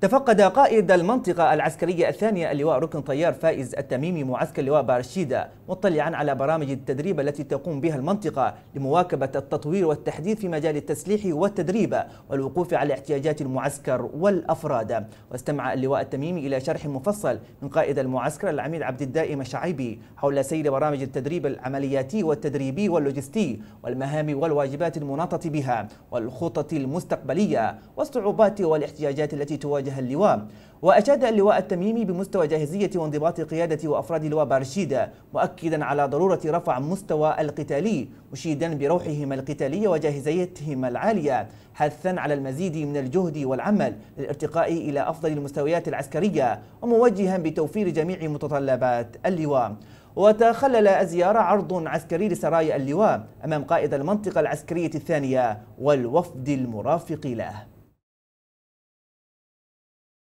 تفقد قائد المنطقة العسكرية الثانية اللواء ركن طيار فائز التميمي معسكر لواء بارشيدة مطلعا على برامج التدريب التي تقوم بها المنطقة لمواكبة التطوير والتحديث في مجال التسليح والتدريب والوقوف على احتياجات المعسكر والأفراد واستمع اللواء التميمي إلى شرح مفصل من قائد المعسكر العميد عبد الدائم الشعيبي حول سير برامج التدريب العملياتي والتدريبي واللوجستي والمهام والواجبات المناطة بها والخطط المستقبلية والصعوبات والاحتياجات التي تواجه واجه اللواء وأشاد اللواء التميمي بمستوى جاهزية وانضباط قيادة وأفراد لواء بارشيدة مؤكدا على ضرورة رفع مستوى القتالي مشيدا بروحهم القتالية وجاهزيتهم العالية حثا على المزيد من الجهد والعمل للارتقاء إلى أفضل المستويات العسكرية وموجها بتوفير جميع متطلبات اللواء وتخلل الزيارة عرض عسكري لسرايا اللواء أمام قائد المنطقة العسكرية الثانية والوفد المرافق له